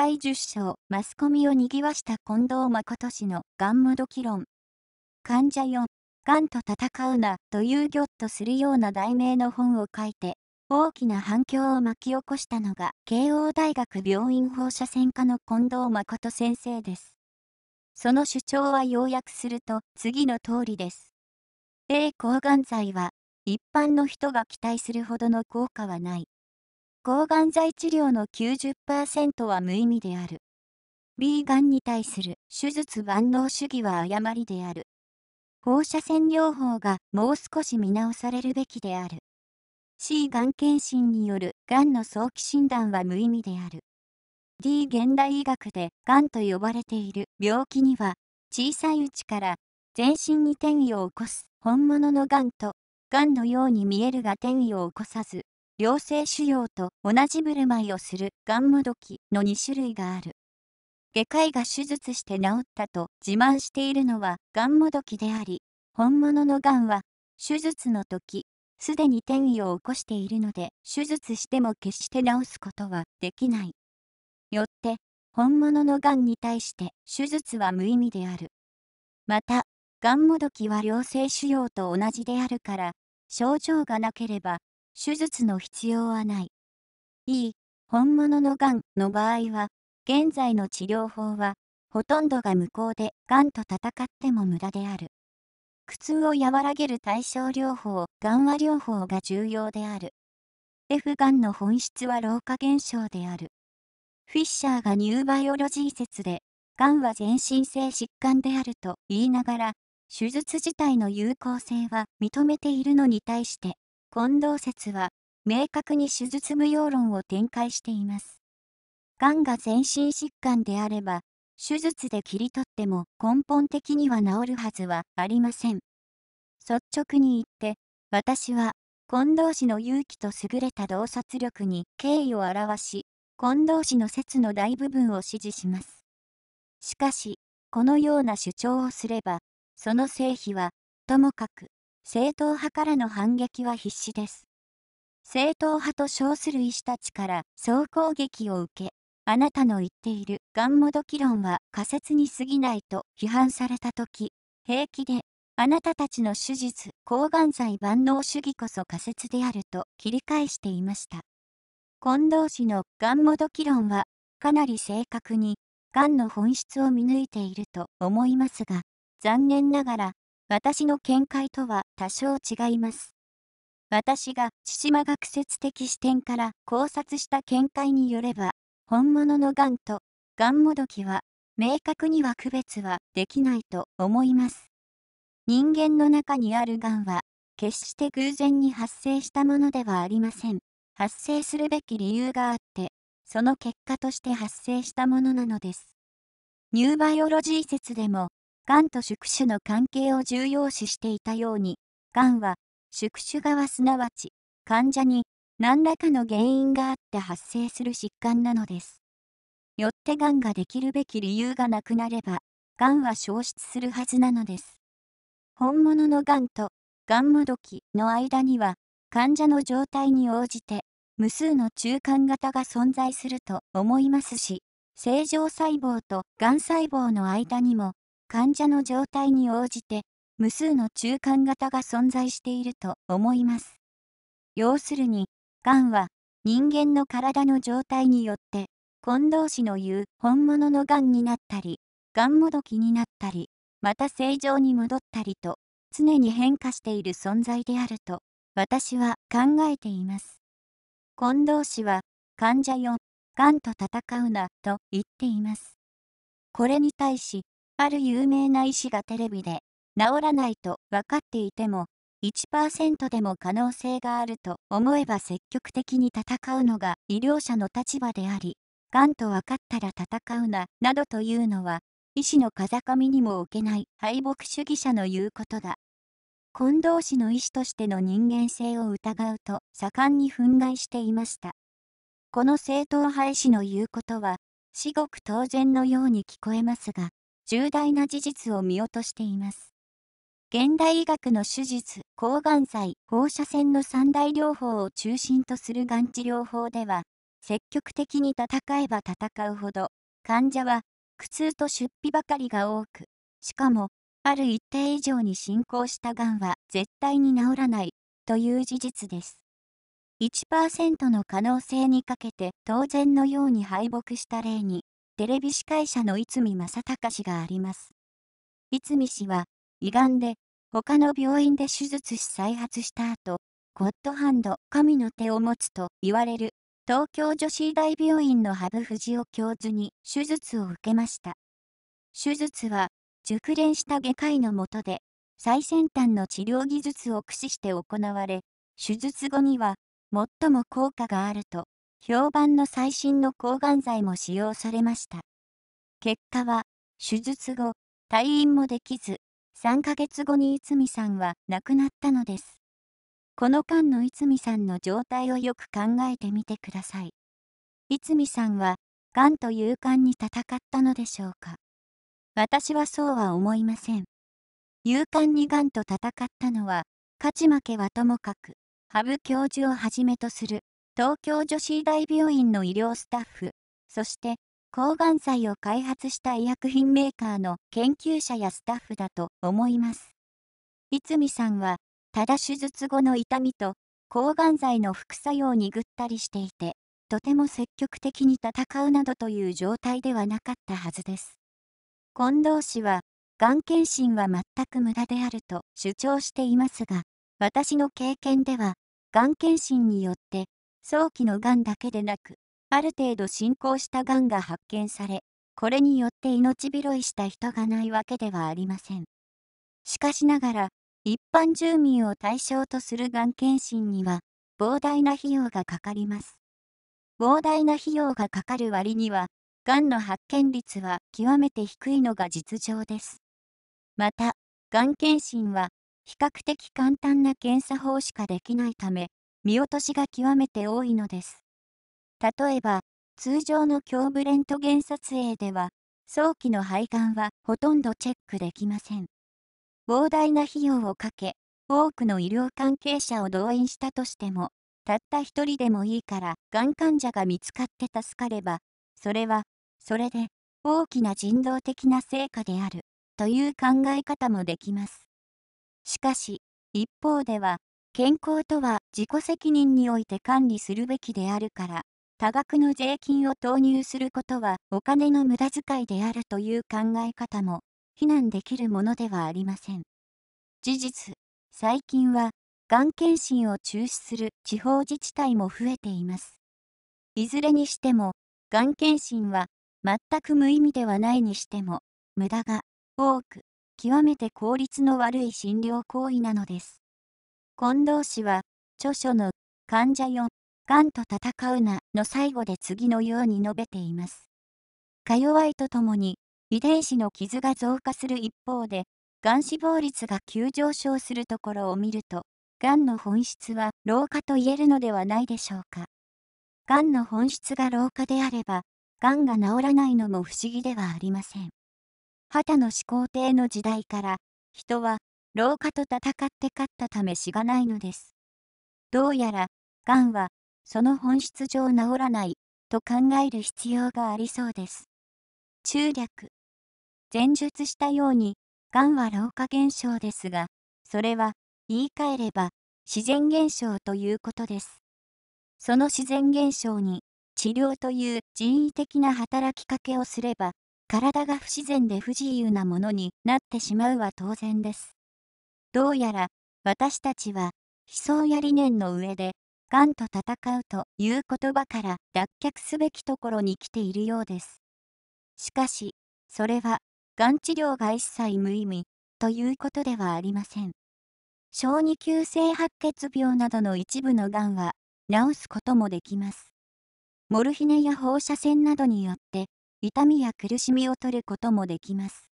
第10章、マスコミを賑わした近藤誠氏のガンムドキ論。患者4、がんと戦うなというギョッとするような題名の本を書いて、大きな反響を巻き起こしたのが、慶応大学病院放射線科の近藤誠先生です。その主張は要約すると、次の通りです。A 抗がん剤は、一般の人が期待するほどの効果はない。抗がん剤治療の90%は無意味である。B がんに対する手術万能主義は誤りである。放射線療法がもう少し見直されるべきである。C がん検診によるがんの早期診断は無意味である。D 現代医学でがんと呼ばれている病気には小さいうちから全身に転移を起こす本物のがんとがんのように見えるが転移を起こさず良性腫瘍と同じ振る舞いをするがんもどきの2種類がある。外科医が手術して治ったと自慢しているのはがんもどきであり、本物のがんは手術の時、すでに転移を起こしているので手術しても決して治すことはできない。よって、本物のがんに対して手術は無意味である。また、がんもどきは良性腫瘍と同じであるから、症状がなければ手術の必要はない。E、本物のがんの場合は、現在の治療法は、ほとんどが無効で、がんと戦っても無駄である。苦痛を和らげる対症療法、緩和療法が重要である。F がんの本質は老化現象である。フィッシャーがニューバイオロジー説で、がんは全身性疾患であると言いながら、手術自体の有効性は認めているのに対して、近藤説は、明確に手術無用論を展開しています。がんが全身疾患であれば、手術で切り取っても根本的には治るはずはありません。率直に言って、私は、近藤氏の勇気と優れた洞察力に敬意を表し、近藤氏の説の大部分を支持します。しかし、このような主張をすれば、その成否は、ともかく、正統派からの反撃は必至です。正統派と称する医師たちから総攻撃を受け、あなたの言っているガンモドキ論は仮説に過ぎないと批判されたとき、平気で、あなたたちの手術、抗がん剤万能主義こそ仮説であると切り返していました。近藤氏のガンモドキ論は、かなり正確に、がんの本質を見抜いていると思いますが、残念ながら、私の見解とは多少違います。私が千島学説的視点から考察した見解によれば、本物の癌と癌もどきは明確には区別はできないと思います。人間の中にある癌は、決して偶然に発生したものではありません。発生するべき理由があって、その結果として発生したものなのです。ニューバイオロジー説でもがんと宿主の関係を重要視していたように、がんは宿主側すなわち患者に何らかの原因があって発生する疾患なのです。よってがんができるべき理由がなくなれば、がんは消失するはずなのです。本物のがんとがんもどきの間には、患者の状態に応じて無数の中間型が存在すると思いますし、正常細胞とがん細胞の間にも患者の状態に応じて無数の中間型が存在していると思います。要するに、がんは人間の体の状態によって近藤氏の言う本物のがんになったり、がんもどきになったり、また正常に戻ったりと、常に変化している存在であると、私は考えています。近藤氏は、患者4、がんと戦うな、と言っています。これに対し、ある有名な医師がテレビで、治らないと分かっていても、1%でも可能性があると思えば積極的に戦うのが医療者の立場であり、がんと分かったら戦うな、などというのは、医師の風上にも置けない敗北主義者の言うことだ。近藤氏の医師としての人間性を疑うと盛んに憤慨していました。この正統派医師の言うことは、至極当然のように聞こえますが、重大な事実を見落としています。現代医学の手術、抗がん剤、放射線の三大療法を中心とするがん治療法では、積極的に戦えば戦うほど、患者は苦痛と出費ばかりが多く、しかも、ある一定以上に進行したがんは絶対に治らないという事実です。1%の可能性にかけて当然のように敗北した例にテレビ司会者の逸見正隆氏があります。逸見氏は、胃がんで、他の病院で手術し再発した後、ゴッドハンド、神の手を持つと言われる、東京女子医大病院の羽生藤雄教授に手術を受けました。手術は、熟練した外科医の下で、最先端の治療技術を駆使して行われ、手術後には、最も効果があると評判の最新の抗がん剤も使用されました。結果は、手術後、退院もできず、3ヶ月後に逸見さんは亡くなったのです。この間の逸見さんの状態をよく考えてみてください。逸見さんは、がんと勇敢に戦ったのでしょうか。私はそうは思いません。勇敢にがんと戦ったのは、勝ち負けはともかく、羽生教授をはじめとする東京女子医大病院の医療スタッフ、そして抗がん剤を開発した医薬品メーカーの研究者やスタッフだと思います。いつみさんは、ただ手術後の痛みと抗がん剤の副作用にぐったりしていて、とても積極的に戦うなどという状態ではなかったはずです。近藤氏は、がん検診は全く無駄であると主張していますが、私の経験では、がん検診によって早期のがんだけでなく、ある程度進行したがんが発見され、これによって命拾いした人がないわけではありません。しかしながら、一般住民を対象とするがん検診には、膨大な費用がかかります。膨大な費用がかかる割には、がんの発見率は極めて低いのが実情です。また、がん検診は、比較的簡単な検査法しかできないため、見落としが極めて多いのです。例えば、通常の胸部レントゲン撮影では、早期の肺がんはほとんどチェックできません。膨大な費用をかけ、多くの医療関係者を動員したとしても、たった一人でもいいから、がん患者が見つかって助かれば、それは、それで、大きな人道的な成果である、という考え方もできます。しかし、一方では、健康とは自己責任において管理するべきであるから、多額の税金を投入することはお金の無駄遣いであるという考え方も非難できるものではありません。事実、最近は、がん検診を中止する地方自治体も増えています。いずれにしても、がん検診は全く無意味ではないにしても、無駄が多く、極めて効率の悪い診療行為なのです。近藤氏は、著書の患者4、がんと戦うなの最後で次のように述べています。か弱いとともに、遺伝子の傷が増加する一方で、がん死亡率が急上昇するところを見ると、がんの本質は老化と言えるのではないでしょうか。がんの本質が老化であれば、がんが治らないのも不思議ではありません。肌の始皇帝の時代から、人は廊下と戦って勝ったためしがないのです。どうやら、がんは、その本質上治らない、と考える必要がありそうです。中略。前述したように、がんは老化現象ですが、それは、言い換えれば、自然現象ということです。その自然現象に、治療という人為的な働きかけをすれば、体が不自然で不自由なものになってしまうは当然です。どうやら私たちは思想や理念の上で、がんと戦うという言葉から脱却すべきところに来ているようです。しかし、それは、がん治療が一切無意味ということではありません。小児急性白血病などの一部のがんは治すこともできます。モルヒネや放射線などによって痛みや苦しみを取ることもできます。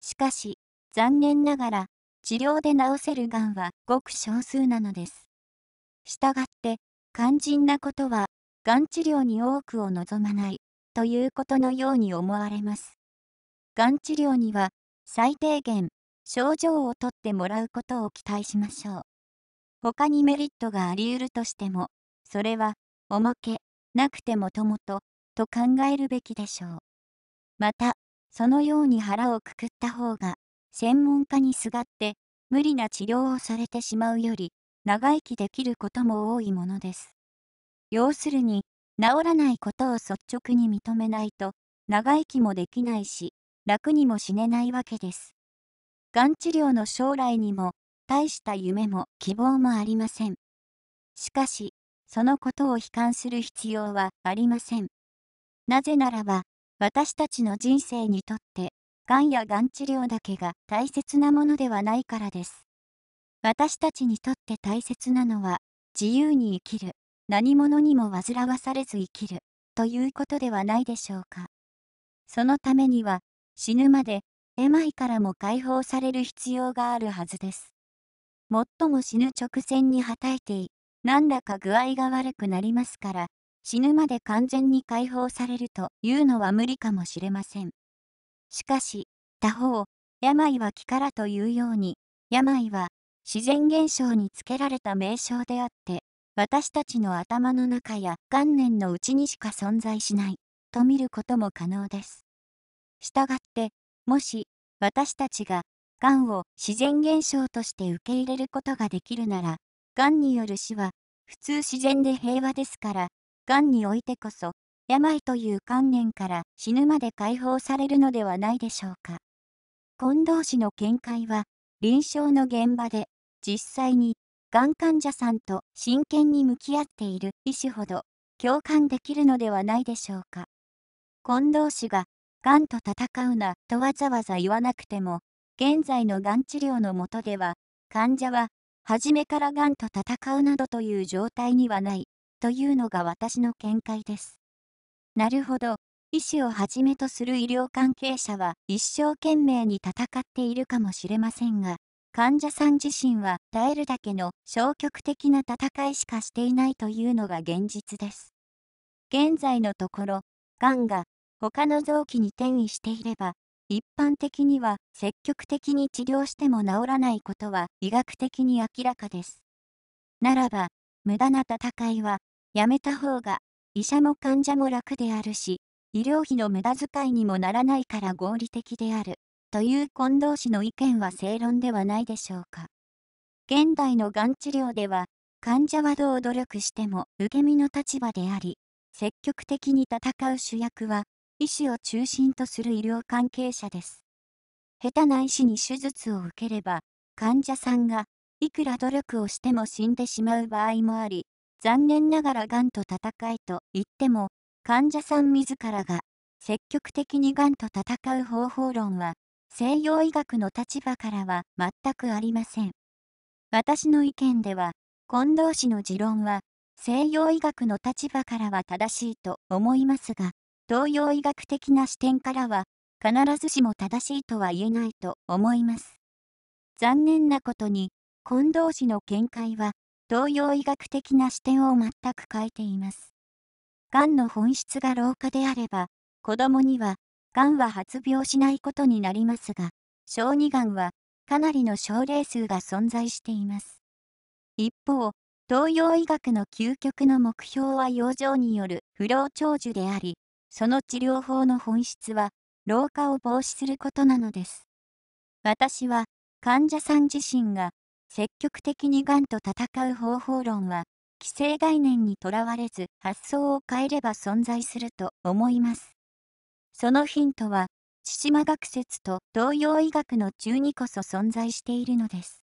しかし、残念ながら治療で治せるがんはごく少数なのです。したがって、肝心なことは、がん治療に多くを望まない、ということのように思われます。がん治療には、最低限、症状をとってもらうことを期待しましょう。他にメリットがあり得るとしても、それは、重け、なくてもともと、と考えるべきでしょう。また、そのように腹をくくった方が、専門家にすがって無理な治療をされてしまうより長生きできることも多いものです。要するに治らないことを率直に認めないと長生きもできないし楽にも死ねないわけです。がん治療の将来にも大した夢も希望もありません。しかしそのことを悲観する必要はありません。なぜならば私たちの人生にとってがんやがん治療だけが大切なものではないからです。私たちにとって大切なのは、自由に生きる、何者にも煩わされず生きる、ということではないでしょうか。そのためには、死ぬまで、病からも解放される必要があるはずです。もっとも死ぬ直前にはたいてい、何らか具合が悪くなりますから、死ぬまで完全に解放されるというのは無理かもしれません。しかし、他方、病は気からというように、病は自然現象につけられた名称であって、私たちの頭の中や観念のうちにしか存在しない、と見ることも可能です。したがって、もし私たちが、がんを自然現象として受け入れることができるなら、がんによる死は、普通自然で平和ですから、がんにおいてこそ、病という観念から死ぬまで解放されるのではないでしょうか。近藤氏の見解は、臨床の現場で実際にがん患者さんと真剣に向き合っている医師ほど共感できるのではないでしょうか。近藤氏が、がんと戦うなとわざわざ言わなくても、現在のがん治療のもとでは、患者は、初めからがんと戦うなどという状態にはない、というのが私の見解です。なるほど。医師をはじめとする医療関係者は一生懸命に戦っているかもしれませんが、患者さん自身は耐えるだけの消極的な戦いしかしていないというのが現実です。現在のところ、がんが他の臓器に転移していれば、一般的には積極的に治療しても治らないことは医学的に明らかです。ならば、無駄な戦いはやめた方が医者も患者も楽であるし、医療費の無駄遣いにもならないから合理的である、という近藤氏の意見は正論ではないでしょうか。現代のがん治療では、患者はどう努力しても受け身の立場であり、積極的に戦う主役は、医師を中心とする医療関係者です。下手な医師に手術を受ければ、患者さんがいくら努力をしても死んでしまう場合もあり、残念ながらがんと闘いと言っても、患者さん自らが積極的にがんと闘う方法論は、西洋医学の立場からは全くありません。私の意見では、近藤氏の持論は、西洋医学の立場からは正しいと思いますが、東洋医学的な視点からは、必ずしも正しいとは言えないと思います。残念なことに、近藤氏の見解は、東洋医学的な視点を全く変えています。がんの本質が老化であれば、子供には、がんは発病しないことになりますが、小児がんは、かなりの症例数が存在しています。一方、東洋医学の究極の目標は養生による不老長寿であり、その治療法の本質は、老化を防止することなのです。私は、患者さん自身が、積極的にがんと戦う方法論は、既成概念にとらわれず発想を変えれば存在すると思います。そのヒントは、千島学説と東洋医学の中にこそ存在しているのです。